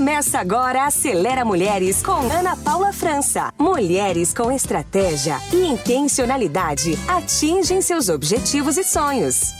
Começa agora Acelera Mulheres com Ana Paula França. Mulheres com estratégia e intencionalidade atingem seus objetivos e sonhos.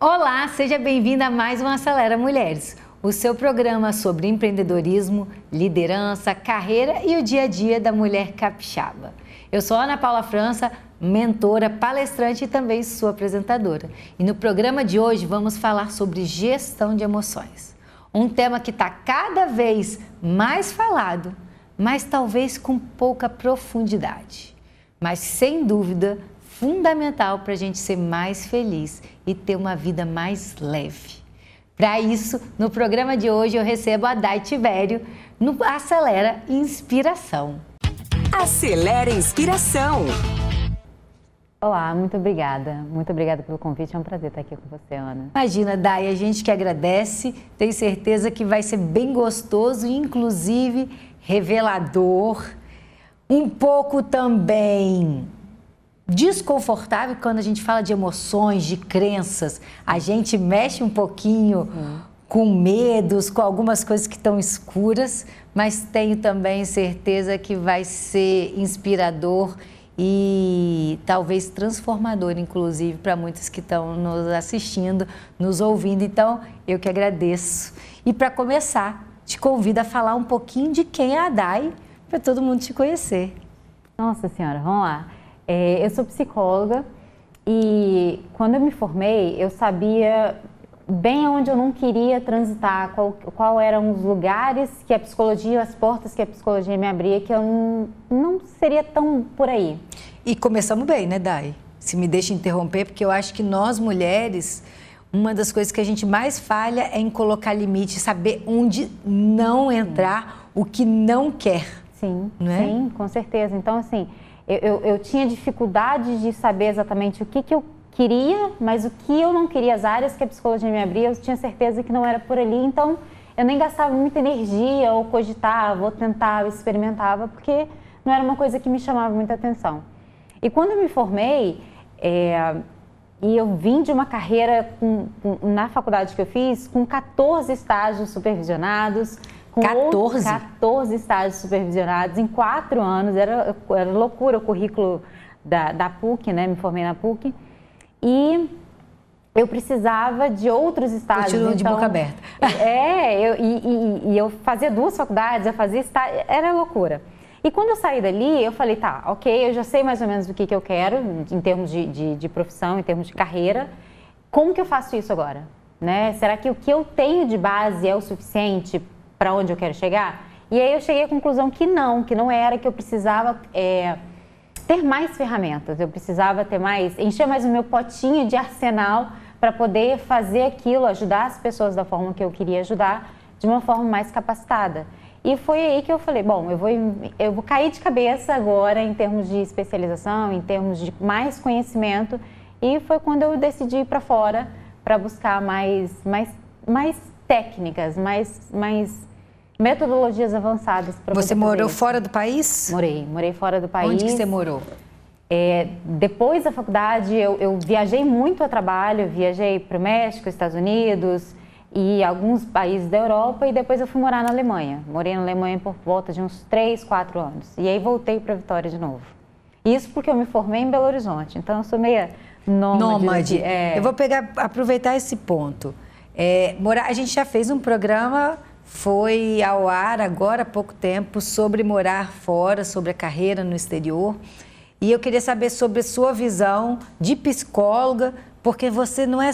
Olá, seja bem-vinda a mais um Acelera Mulheres, o seu programa sobre empreendedorismo, liderança, carreira e o dia a dia da mulher capixaba. Eu sou Ana Paula França, mentora, palestrante e também sua apresentadora. E no programa de hoje vamos falar sobre gestão de emoções. Um tema que está cada vez mais falado, mas talvez com pouca profundidade. Mas sem dúvida, fundamental para a gente ser mais feliz e ter uma vida mais leve. Para isso, no programa de hoje eu recebo a Dai Tibério no Acelera Inspiração. Acelera Inspiração Olá, muito obrigada. Muito obrigada pelo convite. É um prazer estar aqui com você, Ana. Imagina, Dai, a gente que agradece. Tenho certeza que vai ser bem gostoso inclusive, revelador. Um pouco também desconfortável quando a gente fala de emoções, de crenças. A gente mexe um pouquinho uhum. com medos, com algumas coisas que estão escuras, mas tenho também certeza que vai ser inspirador e talvez transformador, inclusive, para muitos que estão nos assistindo, nos ouvindo. Então, eu que agradeço. E para começar, te convido a falar um pouquinho de quem é a DAI, para todo mundo te conhecer. Nossa Senhora, vamos lá. É, eu sou psicóloga e quando eu me formei, eu sabia bem onde eu não queria transitar, qual, qual, eram os lugares que a psicologia, as portas que a psicologia me abria, que eu não, não seria tão por aí. E começamos bem, né, Dai? Se me deixa interromper, porque eu acho que nós mulheres, uma das coisas que a gente mais falha é em colocar limite, saber onde não entrar, o que não quer. Sim, é? sim, com certeza. Então, assim, eu, eu, eu tinha dificuldade de saber exatamente o que, que eu queria, mas o que eu não queria, as áreas que a psicologia me abria, eu tinha certeza que não era por ali. Então, eu nem gastava muita energia ou cogitava, ou tentava, experimentava, porque não era uma coisa que me chamava muita atenção. E quando eu me formei, é, e eu vim de uma carreira com, com, na faculdade que eu fiz, com 14 estágios supervisionados. Com 14? 14 estágios supervisionados em quatro anos. Era, era loucura o currículo da, da PUC, né? Me formei na PUC e eu precisava de outros estágios. Continuo então, de boca então, aberta. É, eu, e, e, e, eu fazia duas faculdades, eu fazia estágio, era loucura. E quando eu saí dali, eu falei, tá, ok, eu já sei mais ou menos o que, que eu quero em termos de, de, de profissão, em termos de carreira. Como que eu faço isso agora? Né? Será que o que eu tenho de base é o suficiente para onde eu quero chegar? E aí eu cheguei à conclusão que não, que não era, que eu precisava é, ter mais ferramentas, eu precisava ter mais, encher mais o meu potinho de arsenal para poder fazer aquilo, ajudar as pessoas da forma que eu queria ajudar, de uma forma mais capacitada. E foi aí que eu falei, bom, eu vou, eu vou cair de cabeça agora em termos de especialização, em termos de mais conhecimento, e foi quando eu decidi ir para fora para buscar mais, mais, mais técnicas, mais, mais metodologias avançadas. Você morou fora do país? Morei, morei fora do país. Onde que você morou? É, depois da faculdade, eu, eu, viajei muito a trabalho, viajei para o México, Estados Unidos e alguns países da Europa e depois eu fui morar na Alemanha. Morei na Alemanha por volta de uns 3, 4 anos e aí voltei para Vitória de novo. Isso porque eu me formei em Belo Horizonte, então eu sou meia nômade. nômade. É... Eu vou pegar, aproveitar esse ponto. É, morar, a gente já fez um programa foi ao ar agora há pouco tempo sobre morar fora, sobre a carreira no exterior. E eu queria saber sobre a sua visão de psicóloga, porque você não é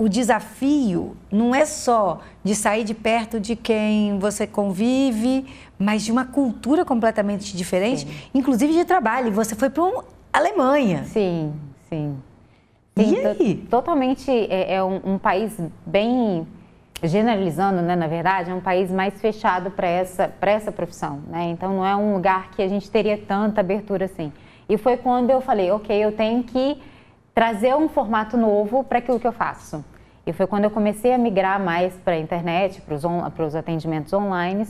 o desafio não é só de sair de perto de quem você convive, mas de uma cultura completamente diferente, sim. inclusive de trabalho. Você foi para a Alemanha. Sim, sim. sim e aí? Totalmente é, é um, um, país bem generalizando, né, na verdade, é um país mais fechado para essa, essa profissão, né? Então não é um lugar que a gente teria tanta abertura assim. E foi quando eu falei, ok, eu tenho que trazer um formato novo para aquilo que eu faço. E foi quando eu comecei a migrar mais para a internet, para os atendimentos online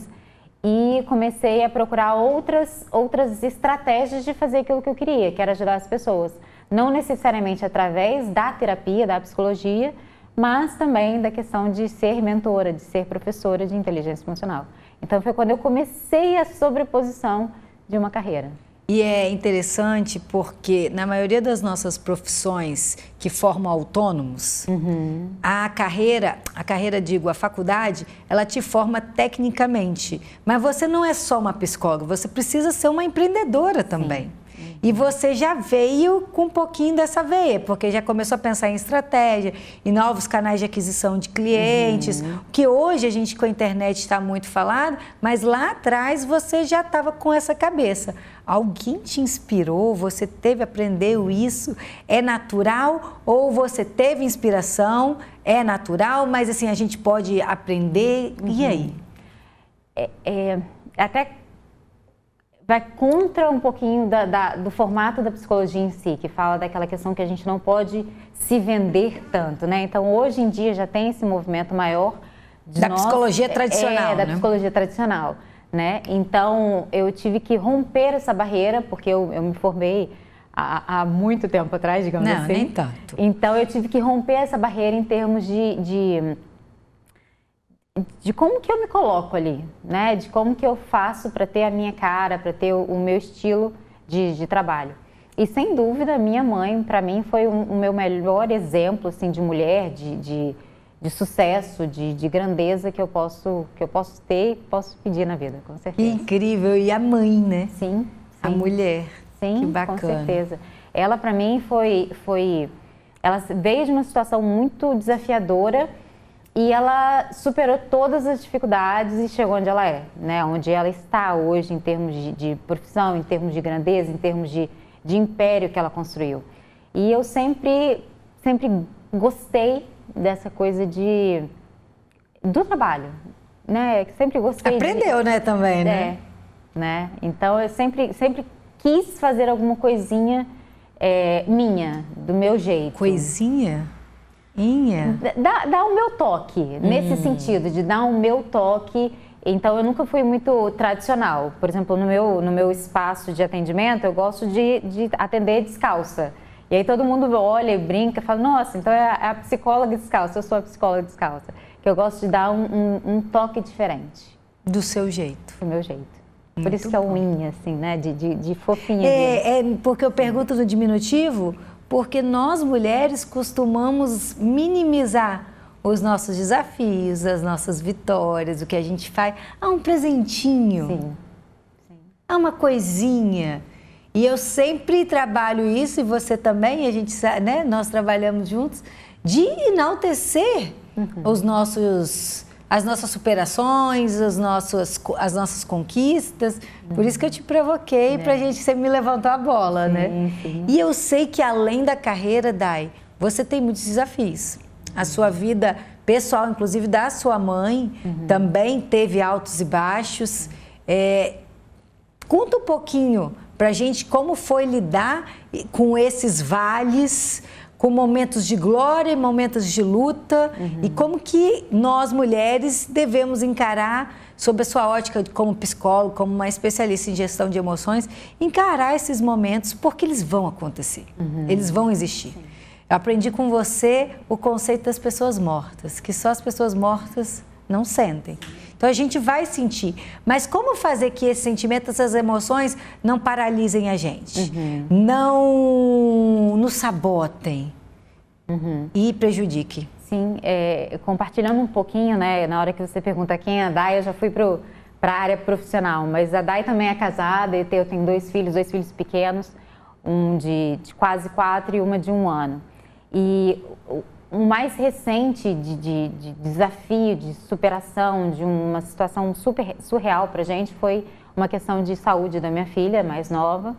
e comecei a procurar outras, outras estratégias de fazer aquilo que eu queria, que era ajudar as pessoas. Não necessariamente através da terapia, da psicologia, mas também da questão de ser mentora, de ser professora de inteligência emocional. Então foi quando eu comecei a sobreposição de uma carreira. E é interessante porque na maioria das nossas profissões que formam autônomos, uhum. a carreira, a carreira digo, a faculdade, ela te forma tecnicamente. Mas você não é só uma psicóloga, você precisa ser uma empreendedora também. Sim. E você já veio com um pouquinho dessa veia, porque já começou a pensar em estratégia, em novos canais de aquisição de clientes, uhum. que hoje a gente com a internet está muito falado, mas lá atrás você já estava com essa cabeça. Alguém te inspirou? Você teve, aprendeu isso? É natural? Ou você teve inspiração? É natural, mas assim, a gente pode aprender? Uhum. E aí? É, é, até vai contra um pouquinho da, da, do formato da psicologia em si, que fala daquela questão que a gente não pode se vender tanto, né? Então, hoje em dia já tem esse movimento maior da nós, psicologia é, tradicional, é, da né? psicologia tradicional, né? Então, eu tive que romper essa barreira porque eu, eu me formei há, há, muito tempo atrás, digamos não, assim. Não, nem tanto. Então, eu tive que romper essa barreira em termos de, de de como que eu me coloco ali, né? De como que eu faço para ter a minha cara, para ter o, o meu estilo de, de, trabalho. E sem dúvida, minha mãe, para mim, foi um, o meu melhor exemplo, assim, de mulher, de, de, de sucesso, de, de, grandeza que eu posso que eu posso ter, e posso pedir na vida, com certeza. Que incrível e a mãe, né? Sim. sim. A mulher. Sim. Que bacana. Com certeza. Ela para mim foi foi ela veio de uma situação muito desafiadora e ela superou todas as dificuldades e chegou onde ela é, né? Onde ela está hoje em termos de, de profissão, em termos de grandeza, em termos de, de império que ela construiu. E eu sempre, sempre gostei dessa coisa de do trabalho, né? Sempre gostei. Aprendeu, de, né? Também, né? é, né? né? Então eu sempre, sempre quis fazer alguma coisinha é, minha, do meu jeito. Coisinha? Inha? Dá, dá o meu toque, hum. nesse sentido, de dar o meu toque. Então, eu nunca fui muito tradicional. Por exemplo, no meu, no meu espaço de atendimento, eu gosto de, de atender descalça. E aí todo mundo olha e brinca, fala, nossa, então é a, é psicóloga descalça, eu sou a psicóloga descalça. Que eu gosto de dar um, um, um toque diferente. Do seu jeito. Do meu jeito. Muito Por isso que é o Inha, assim, né? De, de, de fofinha. É, é, porque eu pergunto no diminutivo, porque nós mulheres costumamos minimizar os nossos desafios, as nossas vitórias, o que a gente faz. Há um presentinho. Sim. uma coisinha. E eu sempre trabalho isso, e você também, a gente, né? Nós trabalhamos juntos, de enaltecer uhum. os nossos as nossas superações, as nossas, as nossas conquistas. Uhum. Por isso que eu te provoquei, é. para a né. gente, sempre me levantar a bola, sim, né? Sim. E eu sei que além da carreira, Dai, você tem muitos desafios. A sua vida pessoal, inclusive da sua mãe, uhum. também teve altos e baixos. É, conta um pouquinho para a gente como foi lidar com esses vales, com momentos de glória e momentos de luta uhum. e como que nós mulheres devemos encarar sob a sua ótica como psicólogo, como uma especialista em gestão de emoções, encarar esses momentos porque eles vão acontecer, uhum. eles vão existir. Sim. Eu aprendi com você o conceito das pessoas mortas, que só as pessoas mortas não sentem. Então a gente vai sentir. Mas como fazer que esse sentimento, essas emoções não paralisem a gente? Uhum. Não nos sabotem uhum. e prejudiquem. Sim, é, compartilhando um pouquinho, né? Na hora que você pergunta quem é a Dai, eu já fui para a área profissional, mas a Dai também é casada, e eu tenho dois filhos, dois filhos pequenos, um de, de quase quatro e uma de um ano. E o mais recente de, de, de, desafio, de superação, de uma situação super surreal para a gente foi uma questão de saúde da minha filha mais nova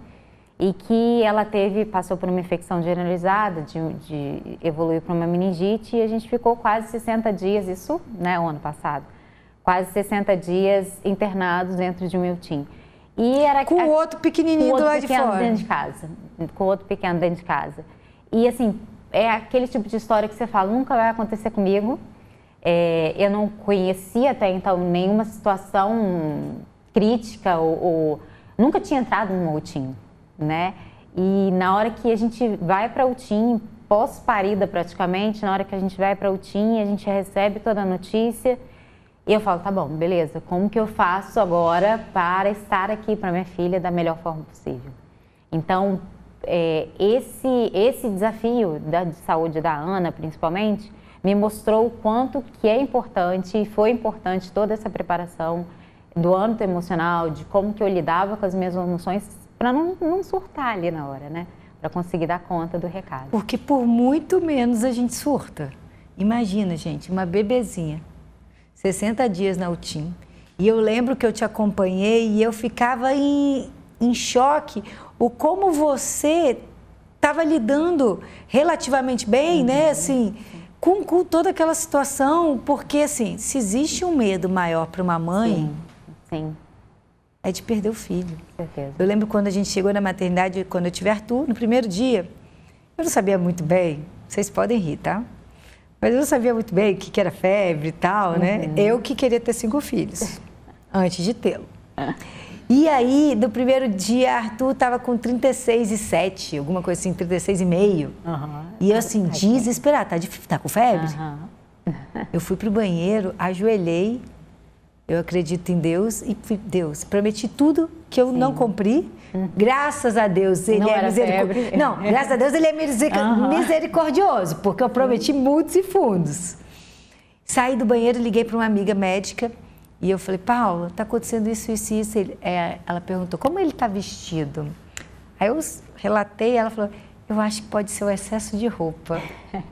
e que ela teve passou por uma infecção generalizada, de, de evoluiu para uma meningite e a gente ficou quase 60 dias isso, né, o ano passado, quase 60 dias internados dentro de um Miltim. E era com o outro pequenininho com outro do lado de fora, dentro de casa, com o outro pequeno dentro de casa. E assim, é aquele tipo de história que você fala, nunca vai acontecer comigo. É, eu não conhecia até então nenhuma situação crítica ou, ou nunca tinha entrado num outinho, né? E na hora que a gente vai para o TIM, pós-parida praticamente, na hora que a gente vai para o TIM, a gente recebe toda a notícia. E eu falo, tá bom, beleza, como que eu faço agora para estar aqui para minha filha da melhor forma possível? Então, é, esse, esse desafio da de saúde da Ana, principalmente, me mostrou o quanto que é importante e foi importante toda essa preparação do âmbito emocional, de como que eu lidava com as minhas emoções para não, não surtar ali na hora, né? Para conseguir dar conta do recado. Porque por muito menos a gente surta. Imagina, gente, uma bebezinha, 60 dias na UTIM. E eu lembro que eu te acompanhei e eu ficava em, em choque o como você estava lidando relativamente bem, né, uhum. né? Assim, com, com, toda aquela situação, porque assim, se existe um medo maior para uma mãe, sim, sim. é de perder o filho. Com certeza. Eu lembro quando a gente chegou na maternidade, quando eu tive Arthur, no primeiro dia, eu não sabia muito bem. Vocês podem rir, tá? Mas eu não sabia muito bem o que, era febre e tal, né? uhum. né? Eu que queria ter cinco filhos antes de tê-lo. Ah. E aí, do primeiro dia, Arthur tava com 36,7, alguma coisa assim, 36,5. Uhum. E eu assim, desesperada, tá, de, tá com febre? Uhum. Eu fui pro banheiro, ajoelhei, eu acredito em Deus e fui, Deus, prometi tudo que eu Sim. não cumpri. Uhum. Graças a Deus, ele não é misericordioso. Não, graças a Deus ele é misericordioso, porque eu prometi muitos e fundos. Saí do banheiro, liguei para uma amiga médica e eu falei, Paulo, está acontecendo isso, isso e isso. Ele, é, ela perguntou, como ele está vestido? Aí eu relatei, ela falou, eu acho que pode ser o excesso de roupa.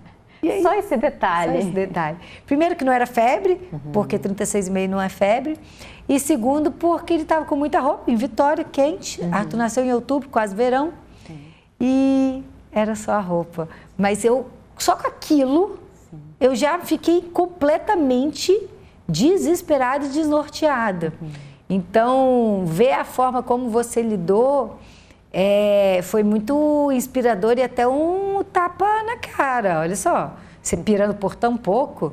Aí, só esse detalhe. Só esse detalhe. Primeiro que não era febre, uhum. porque 36,5 não é febre. E segundo, porque ele estava com muita roupa, em Vitória, quente. Uhum. Arthur nasceu em outubro, quase verão. Sim. E era só a roupa. Mas eu, só com aquilo, Sim. eu já fiquei completamente desesperada e desnorteada. Então, ver a forma como você lidou é, foi muito inspirador e até um tapa na cara. Olha só, você pirando por tão pouco.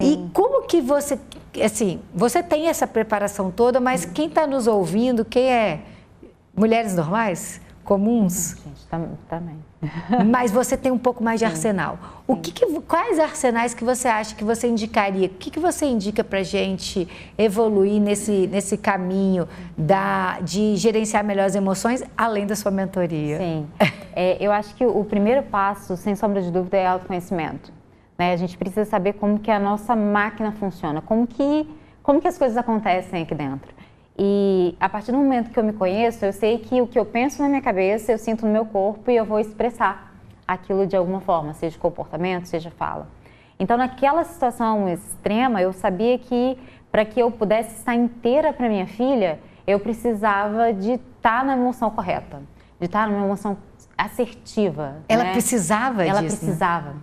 E como que você, assim, você tem essa preparação toda, mas quem está nos ouvindo, quem é mulheres normais, comuns? Gente, também. mas você tem um pouco mais de é. arsenal. O que, que, quais arsenais que você acha que você indicaria? O que, que você indica para gente evoluir nesse, nesse caminho da, de gerenciar melhor as emoções, além da sua mentoria? Sim, é, eu acho que o primeiro passo, sem sombra de dúvida, é autoconhecimento. Né? A gente precisa saber como que a nossa máquina funciona, como que, como que as coisas acontecem aqui dentro. E a partir do momento que eu me conheço, eu sei que o que eu penso na minha cabeça, eu sinto no meu corpo e eu vou expressar aquilo de alguma forma, seja comportamento, seja fala. Então, naquela situação extrema, eu sabia que para que eu pudesse estar inteira para minha filha, eu precisava de estar tá na emoção correta, de estar tá numa emoção assertiva. Ela né? precisava Ela né? precisava.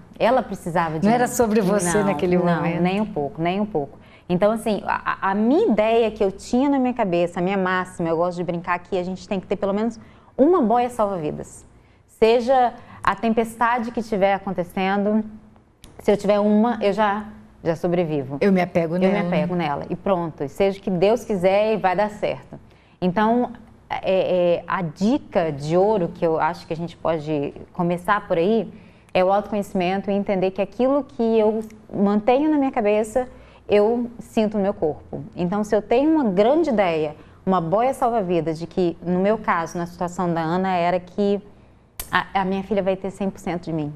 Não era sobre você naquele momento. Nem nem um um pouco, pouco. Então, assim, a, a, minha ideia que eu tinha na minha cabeça, a minha máxima, eu gosto de brincar que a gente tem que ter pelo menos uma boia salva-vidas. Seja a tempestade que estiver acontecendo, se eu tiver uma, eu já já sobrevivo. Eu me apego eu nela. Eu me apego nela e pronto. Seja o que Deus quiser e vai dar certo. Então, é, é, a dica de ouro que eu acho que a gente pode começar por aí é o autoconhecimento e entender que aquilo que eu mantenho na minha cabeça eu sinto no meu corpo. Então, se eu tenho uma grande ideia, uma boia salva-vida de que, no meu caso, na situação da Ana, era que a, a minha filha vai ter 100% de mim.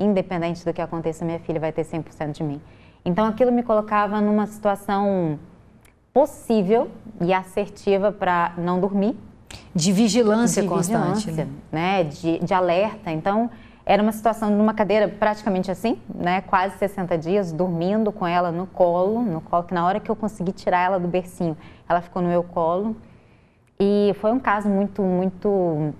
Independente do que aconteça, minha filha vai ter 100% de mim. Então, aquilo me colocava numa situação possível e assertiva para não dormir. De vigilância de constante. Né? Vigilância, né? né? De, de alerta. Então, era uma situação numa cadeira praticamente assim, né? Quase 60 dias, dormindo com ela no colo, no colo, que na hora que eu consegui tirar ela do bercinho, ela ficou no meu colo. E foi um caso muito, muito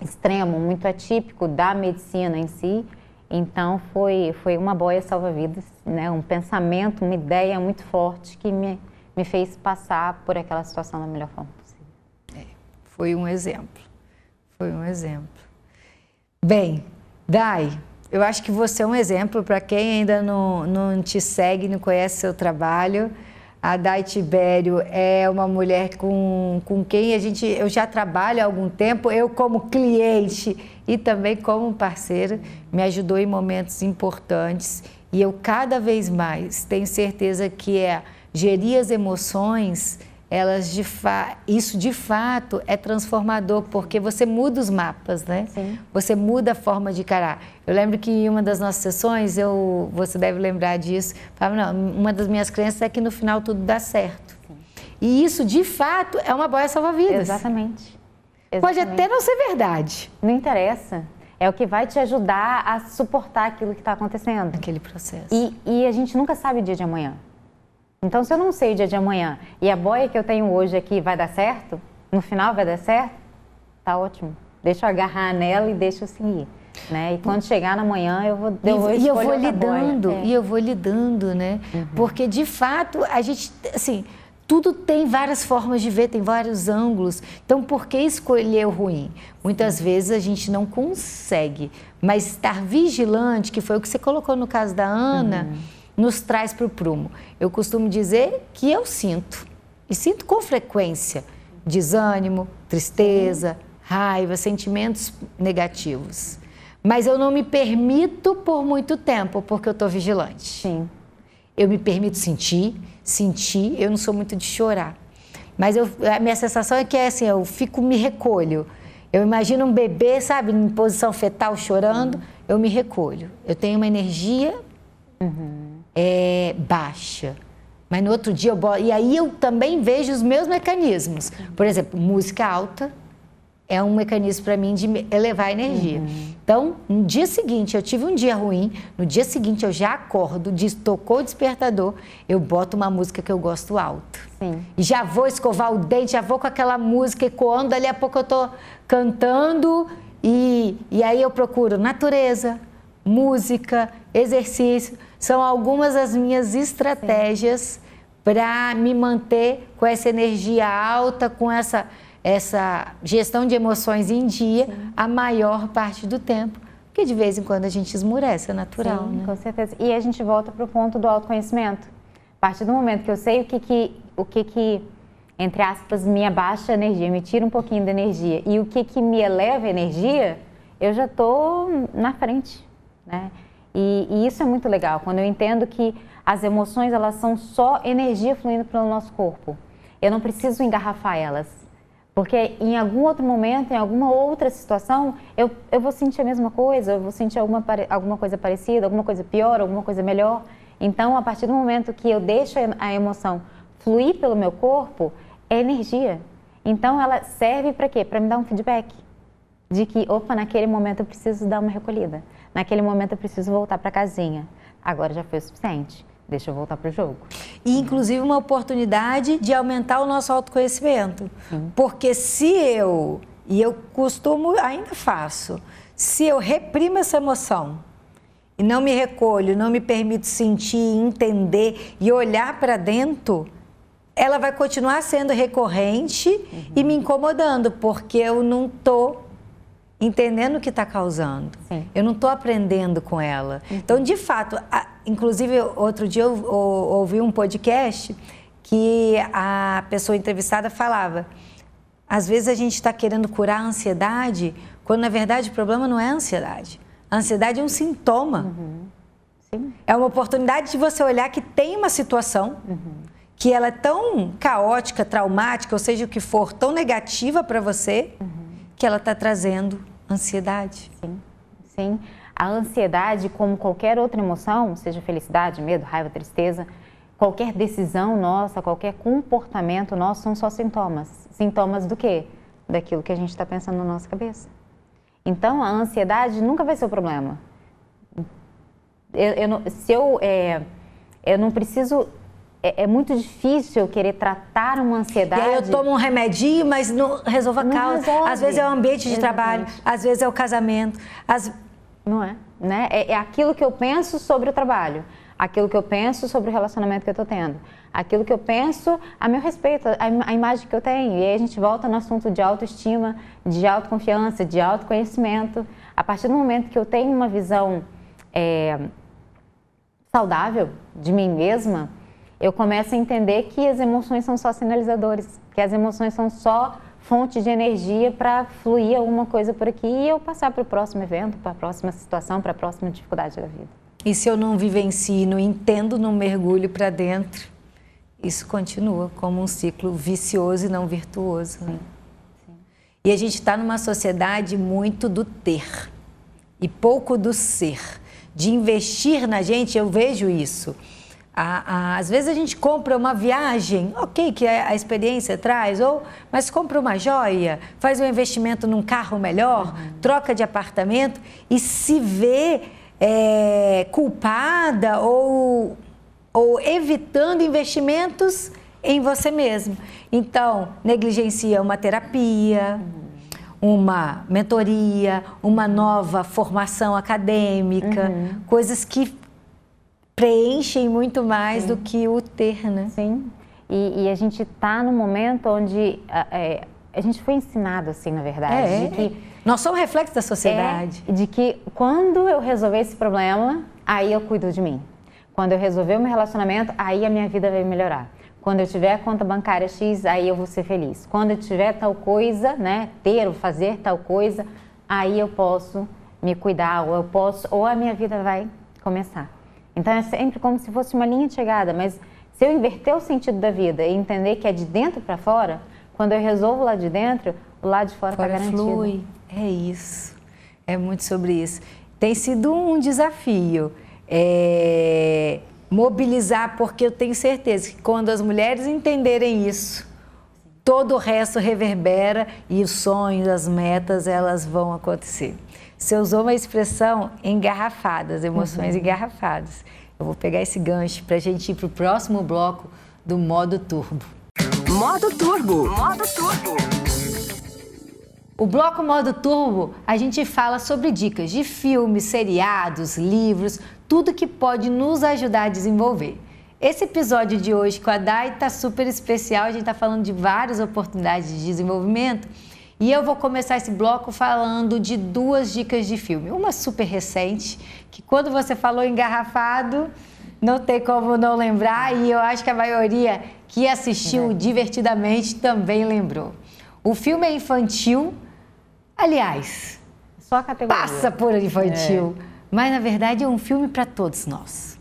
extremo, muito atípico da medicina em si. Então foi, foi uma boia salva-vidas, né? um pensamento, uma ideia muito forte que me, me fez passar por aquela situação da melhor forma possível. É, foi um exemplo, foi um exemplo. Bem, Dai, eu acho que você é um exemplo para quem ainda não, não te segue, não conhece seu trabalho. A Dai Tibério é uma mulher com, com quem a gente, eu já trabalho há algum tempo, eu como cliente e também como parceira, me ajudou em momentos importantes e eu cada vez mais tenho certeza que é gerir as emoções elas de fa... isso de fato é transformador, porque você muda os mapas, né? Sim. Você muda a forma de encarar. Eu lembro que em uma das nossas sessões, eu, você deve lembrar disso, falava, não, uma das minhas crenças é que no final tudo dá certo. Sim. E isso de fato é uma boia salva-vidas. Exatamente. Exatamente. Pode até não ser verdade. Não interessa. É o que vai te ajudar a suportar aquilo que está acontecendo. Aquele processo. E, e a gente nunca sabe o dia de amanhã. Então, se eu não sei o dia de amanhã e a boia que eu tenho hoje aqui vai dar certo, no final vai dar certo, tá ótimo. Deixa eu agarrar nela e deixa eu seguir. Né? E quando chegar na manhã eu vou eu vou e eu vou lidando é. e eu vou lidando, né? Uhum. Porque de fato a gente assim tudo tem várias formas de ver, tem vários ângulos. Então, por que escolher o ruim? Muitas Sim. vezes a gente não consegue, mas estar vigilante, que foi o que você colocou no caso da Ana. Uhum nos traz para o prumo? Eu costumo dizer que eu sinto, e sinto com frequência, desânimo, tristeza, raiva, sentimentos negativos. Mas eu não me permito por muito tempo, porque eu estou vigilante. Sim. Eu me permito sentir, sentir, eu não sou muito de chorar. Mas eu, a minha sensação é que é assim, eu fico, me recolho. Eu imagino um bebê, sabe, em posição fetal chorando, uhum. eu me recolho. Eu tenho uma energia uhum é, baixa. Mas no outro dia eu boto. E aí eu também vejo os meus mecanismos. Por exemplo, música alta é um mecanismo para mim de elevar a energia. Uhum. Então, no dia seguinte, eu tive um dia ruim, no dia seguinte eu já acordo, tocou o despertador, eu boto uma música que eu gosto alto. Sim. E já vou escovar o dente, já vou com aquela música ecoando, dali a pouco eu estou cantando e, e aí eu procuro natureza, música, exercício, são algumas das minhas estratégias para me manter com essa energia alta, com essa, essa gestão de emoções em dia Sim. a maior parte do tempo. Porque de vez em quando a gente esmurece, é natural. Sim, né? com certeza. E a gente volta para o ponto do autoconhecimento. A partir do momento que eu sei o que, que, o que, que entre aspas, me abaixa a energia, me tira um pouquinho da energia, e o que, que me eleva a energia, eu já estou na frente né? E, e, isso é muito legal, quando eu entendo que as emoções, elas são só energia fluindo pelo nosso corpo. Eu não preciso engarrafar elas, porque em algum outro momento, em alguma outra situação, eu, eu vou sentir a mesma coisa, eu vou sentir alguma, alguma coisa parecida, alguma coisa pior, alguma coisa melhor. Então, a partir do momento que eu deixo a emoção fluir pelo meu corpo, é energia. Então, ela serve para quê? Para me dar um feedback de que, opa, naquele momento eu preciso dar uma recolhida. Naquele momento eu preciso voltar para a casinha. Agora já foi o suficiente. Deixa eu voltar para o jogo. E, inclusive, uma oportunidade de aumentar o nosso autoconhecimento. Sim. Porque se eu, e eu costumo, ainda faço, se eu reprimo essa emoção e não me recolho, não me permito sentir, entender e olhar para dentro, ela vai continuar sendo recorrente uhum. e me incomodando, porque eu não estou entendendo o que está causando. Sim. Eu não estou aprendendo com ela. Uhum. Então, de fato, a, inclusive outro dia eu, eu, ouvi um podcast que a pessoa entrevistada falava: às vezes a gente está querendo curar a ansiedade, quando na verdade o problema não é a ansiedade. A ansiedade é um sintoma. Uhum. É uma oportunidade de você olhar que tem uma situação. Uhum. Que ela é tão caótica, traumática, ou seja, o que for, tão negativa para você, uhum que ela está trazendo ansiedade. Sim, sim. A ansiedade, como qualquer outra emoção, seja felicidade, medo, raiva, tristeza, qualquer decisão nossa, qualquer comportamento nosso são só sintomas. Sintomas do quê? Daquilo que a gente está pensando na nossa cabeça. Então, a ansiedade nunca vai ser o problema. Eu, eu se eu, é, eu não preciso é, é, muito difícil eu querer tratar uma ansiedade. E aí eu tomo um remedinho, mas não resolvo a não causa. Resolve. Às vezes é o ambiente de Exatamente. trabalho, às vezes é o casamento. Não é, né? É, é, aquilo que eu penso sobre o trabalho, aquilo que eu penso sobre o relacionamento que eu estou tendo, aquilo que eu penso a meu respeito, a, a imagem que eu tenho. E aí a gente volta no assunto de autoestima, de autoconfiança, de autoconhecimento. A partir do momento que eu tenho uma visão é, saudável de mim mesma, eu começo a entender que as emoções são só sinalizadores, que as emoções são só fonte de energia para fluir alguma coisa por aqui e eu passar para o próximo evento, para a próxima situação, para a próxima dificuldade da vida. E se eu não vivencio, não entendo, não mergulho para dentro, isso continua como um ciclo vicioso e não virtuoso. Né? Sim. Né? Sim. E a gente está numa sociedade muito do ter e pouco do ser, de investir na gente, eu vejo isso. A, a, às vezes a gente compra uma viagem, ok, que a, é a, experiência traz, ou mas compra uma joia, faz um investimento num carro melhor, uhum. troca de apartamento e se vê é, culpada ou, ou evitando investimentos em você mesmo. Então, negligencia uma terapia. Uhum uma mentoria, uma nova formação acadêmica, uhum. coisas que preenchem muito mais Sim. do que o ter, né? Sim. E, e a gente está no momento onde ah, é, a gente foi ensinado assim, na verdade, é, de que nós somos reflexo da sociedade. É, de que quando eu resolver esse problema, aí eu cuido de mim. Quando eu resolver o meu relacionamento, aí a minha vida vai melhorar. Quando eu tiver a conta bancária X, aí eu vou ser feliz. Quando eu tiver tal coisa, né, ter ou fazer tal coisa, aí eu posso me cuidar, ou eu posso, ou a minha vida vai começar. Então é sempre como se fosse uma linha de chegada, mas se eu inverter o sentido da vida e entender que é de dentro para fora, quando eu resolvo lá de dentro, o lado de fora está garantido. Flui. É isso. É muito sobre isso. Tem sido um desafio é, mobilizar, porque eu tenho certeza que quando as mulheres entenderem isso, todo o resto reverbera e os sonhos, as metas, elas vão acontecer. Você usou uma expressão engarrafadas, emoções uhum. engarrafadas. Eu vou pegar esse gancho para a gente ir para o próximo bloco do modo turbo. Modo turbo. Modo turbo. O bloco modo turbo, a gente fala sobre dicas de filmes, seriados, livros, tudo que pode nos ajudar a desenvolver. Esse episódio de hoje com a Dai está super especial, a gente está falando de várias oportunidades de desenvolvimento e eu vou começar esse bloco falando de duas dicas de filme. Uma super recente, que quando você falou engarrafado, não tem como não lembrar, e eu acho que a maioria que assistiu é. divertidamente também lembrou. O filme é infantil, aliás, só a categoria. passa por infantil, é. mas na verdade é um filme para todos nós.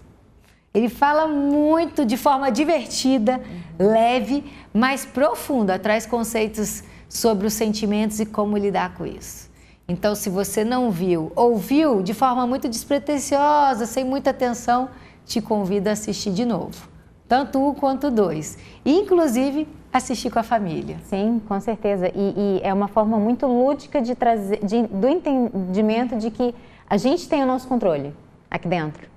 Ele fala muito de forma divertida, uhum. leve, mas profunda, traz conceitos sobre os sentimentos e como lidar com isso. Então, se você não viu ou viu de forma muito despretensiosa, sem muita atenção, te convido a assistir de novo. Tanto um quanto dois. E, inclusive, assistir com a família. Sim, com certeza. E, e é uma forma muito lúdica de trazer, de, do entendimento de que a gente tem o nosso controle aqui dentro.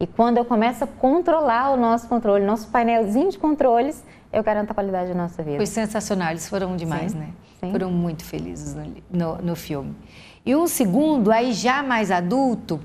E quando eu começo a controlar o nosso controle, nosso painelzinho de controles, eu garanto a qualidade da nossa vida. Foi sensacional, eles foram demais, sim, né? Sim. Foram muito felizes no, no, no, filme. E um segundo, aí já mais adulto,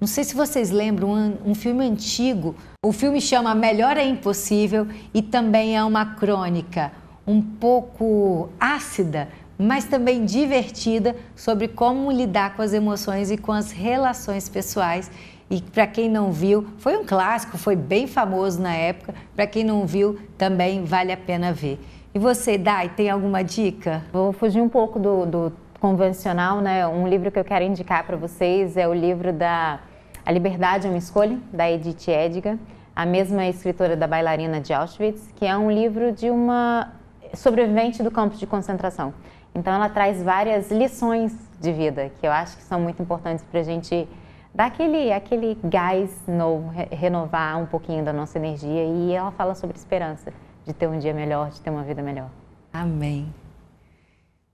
não sei se vocês lembram, um, um filme antigo, o filme chama Melhor é Impossível e também é uma crônica um pouco ácida, mas também divertida sobre como lidar com as emoções e com as relações pessoais e para quem não viu, foi um clássico, foi bem famoso na época. Para quem não viu, também vale a pena ver. E você, Dai, tem alguma dica? Vou fugir um pouco do, do convencional, né? Um livro que eu quero indicar para vocês é o livro da A Liberdade é uma Escolha, da Edith Edgar, a mesma escritora da Bailarina de Auschwitz, que é um livro de uma sobrevivente do campo de concentração. Então ela traz várias lições de vida que eu acho que são muito importantes para a gente dar aquele, aquele gás novo, re renovar um pouquinho da nossa energia. E ela fala sobre esperança de ter um dia melhor, de ter uma vida melhor. Amém.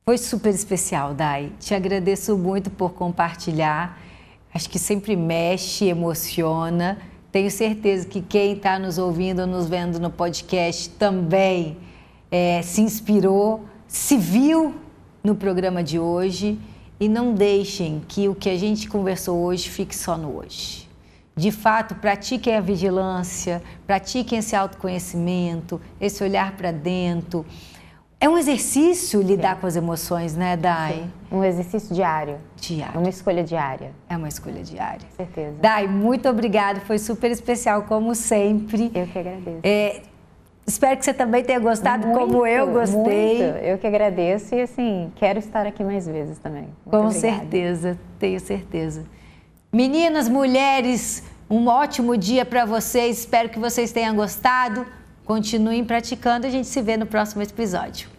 Foi super especial, Dai. Te agradeço muito por compartilhar. Acho que sempre mexe, emociona. Tenho certeza que quem está nos ouvindo, nos vendo no podcast também é, se inspirou, se viu no programa de hoje e não deixem que o que a gente conversou hoje fique só no hoje. De fato, pratiquem a vigilância, pratiquem esse autoconhecimento, esse olhar para dentro. É um exercício lidar Sim. com as emoções, né, Dai? Sim. Um exercício diário. Diário. Uma escolha diária. É uma escolha diária. Com certeza. Dai, muito obrigada. Foi super especial, como sempre. Eu que agradeço. É, Espero que você também tenha gostado muito, como eu gostei. Muito. Eu que agradeço e assim, quero estar aqui mais vezes também. Muito Com obrigada. certeza, tenho certeza. Meninas, mulheres, um ótimo dia para vocês. Espero que vocês tenham gostado. Continuem praticando. A gente se vê no próximo episódio.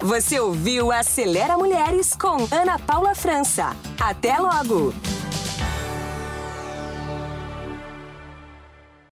Você ouviu Acelera Mulheres com Ana Paula França. Até logo!